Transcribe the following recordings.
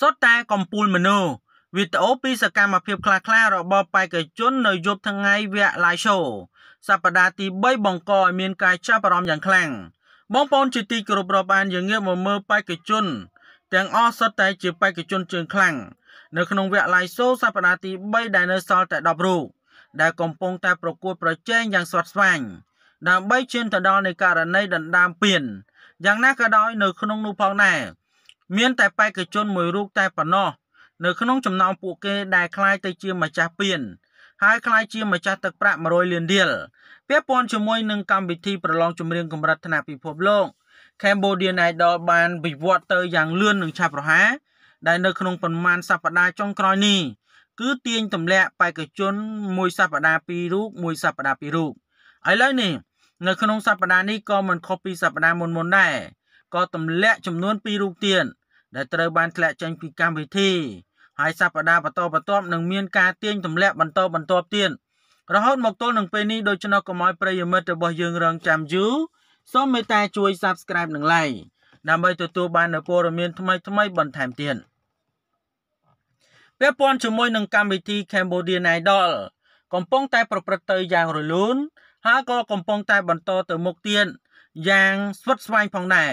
សុទ្ធតែកំពូលមនុស្សវីដេអូពីសកម្មភាពខ្លះៗរបស់បេក្ខជននៅយប់ថ្ងៃវគ្គ live show សប្តាហ៍ទី3បង្កឲ្យមានការចាប់អារម្មណ៍យ៉ាងខ្លាំងបងប្អូនជាទីគោរពរាប់អានយើងងាកមកមើលបេក្ខជន ទាំងអស់សុទ្ធតែជាបេក្ខជនជើងខ្លាំងនៅក្នុងវគ្គ live show សប្តាហ៍ទី3ដែលនៅសល់តែ10រូបដែលកំពុងតែប្រកួតប្រជែងយ៉ាងស្វិតស្វាញដើម្បីឈានទៅដល់នៃករណីដណ្ដើមពានយ៉ាងណាក៏ដោយនៅក្នុងនោះផងដែរមានតែបេក្ខជនមួយរូបតែប៉ុណ្ណោះនៅក្នុងចំណោមពួកគេដែលคล้ายទៅជាម្ចាស់ពានហើយคล้ายជាម្ចាស់ទឹកប្រាក់100លានរៀលពាក់ព័ន្ធជាមួយនឹងកម្មវិធីប្រឡងចម្រៀងកម្រិតថ្នាក់ពិភពលោក Cambodian Idol បានវិវត្តទៅយ៉ាងលឿននិងឆាប់រហ័សដែលនៅក្នុងប្រមាណសប្តាហ៍ចុងក្រោយនេះគឺទាញទម្លាក់បេក្ខជនមួយសប្តាហ៍ពីររូបមួយសប្តាហ៍ពីររូបឥឡូវនេះនៅក្នុងសប្តាហ៍នេះក៏មិនខុសពីសប្តាហ៍មុនៗដែរក៏ទម្លាក់ចំនួន2រូបទៀតដែលត្រូវបានធ្លាក់ចេញពីកម្មវិធីហើយសប្តាហ៍បន្តបន្ទាប់នឹងមានការទាញទម្លាក់បន្តបន្ទាប់ទៀតរហូតមកទល់នឹងពេលនេះដូច្នោះកុំឲ្យប្រិយមិត្តរបស់យើងរងចាំយូរសូមមេត្តាជួយ Subscribe និង Like ដើម្បីទទួលបាននូវព័ត៌មាន ថ្មីៗបន្ថែមទៀតពាក់ព័ន្ធជាមួយនឹងកម្មវិធី Cambodian Idol កំពុងតែប្រព្រឹត្តទៅយ៉ាងរលូនហើយក៏កំពុងតែបន្តទៅមុខទៀតយ៉ាងស្វិតស្វែងផងដែរ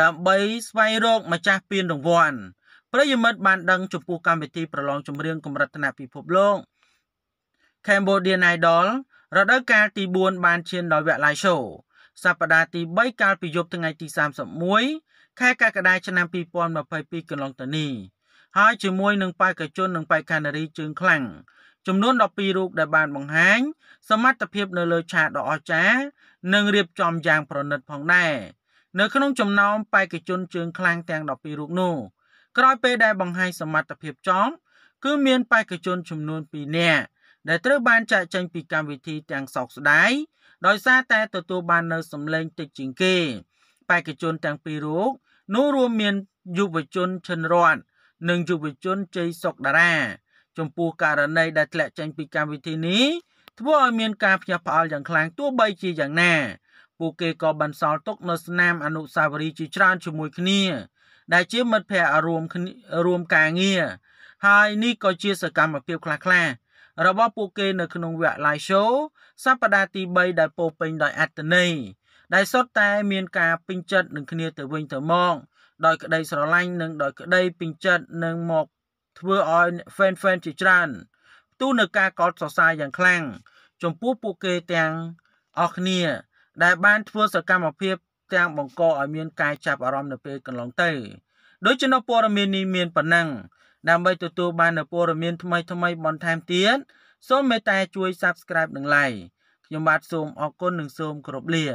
ដើម្បីស្វែងរកម្ចាស់ពានរង្វាន់ប្រិយមិត្តបានដឹងចំពោះកម្មវិធីប្រឡងចម្រៀងកម្រិតថ្នាក់ពិភពលោក Cambodian Idol រដូវកាលទី4បានឈានដល់វគ្គ live show សប្តាហ៍ទី3កាលពីយប់ថ្ងៃទី31ខែកក្កដាឆ្នាំ2022កន្លងទៅនេះហើយជាមួយនឹងបេក្ខជននិងបេក្ខនារីជើងខ្លាំងចំនួន12រូបដែលបានបង្ហាញសមត្ថភាពនៅលើឆាកដ៏អស្ចារ្យនិងរៀបចំយ៉ាងប្រណិតផងដែរ។នៅក្នុងចំណោមបេក្ខជនជើងខ្លាំងទាំង12រូបនោះក្រោយពេលដែលបង្ហាញសមត្ថភាពចំគឺមានបេក្ខជនចំនួន2នាក់ដែលត្រូវបានចាក់ចែងពីកម្មវិធីទាំងសោកស្ដាយដោយសារតែទទួលបាននៅ សម្លេងតិចជាងគេបេក្ខជនទាំងពីររូបនោះរួមមានយុវជនឈិនរ័ត្ននិងយុវជនជ័យសុកតារាចំពោះករណីដែលធ្លាក់ចេញពីកម្មវិធីនេះធ្វើឲ្យមានការភ្ញាក់ផ្អើលយ៉ាងខ្លាំងទោះបីជាយ៉ាងណាពួកគេក៏បានសល់ទុក នៅស្នាមអនុស្សាវរីយ៍ជាច្រើនជាមួយគ្នា ដែលជាមិត្តភ័ក្តិរួមរួមការងារហើយ នេះក៏ជាសកម្មភាព ខ្លះៗរបស់ពួកគេនៅក្នុងវគ្គ live show សប្តាហ៍ទី3ដែលពោពេញដោយអត្តន័យដែលសុទ្ធតែមានការពេញចិត្តនឹងគ្នាទៅវិញទៅមកដោយក្តីស្រឡាញ់និងដោយក្តីពេញចិត្តនឹងមកធ្វើឲ្យ fan fan ជាច្រើនទូនៅការកោតសរសើរយ៉ាងខ្លាំងចំពោះពួកគេទាំងអស់គ្នាដែលបានធ្វើសកម្មភាពទាំងបង្កឲ្យមានការចាប់អារម្មណ៍នៅពេលកន្លងទៅដូច្នោះព័ត៌មាននេះមានប៉ុណ្ណឹងដើម្បីទទួលបាននូវព័ត៌មានថ្មីថ្មីបន្ថែមទៀតសូមមេត្តាជួយ Subscribe និង Like ខ្ញុំបាទសូមអរគុណនិងសូមគោរពលា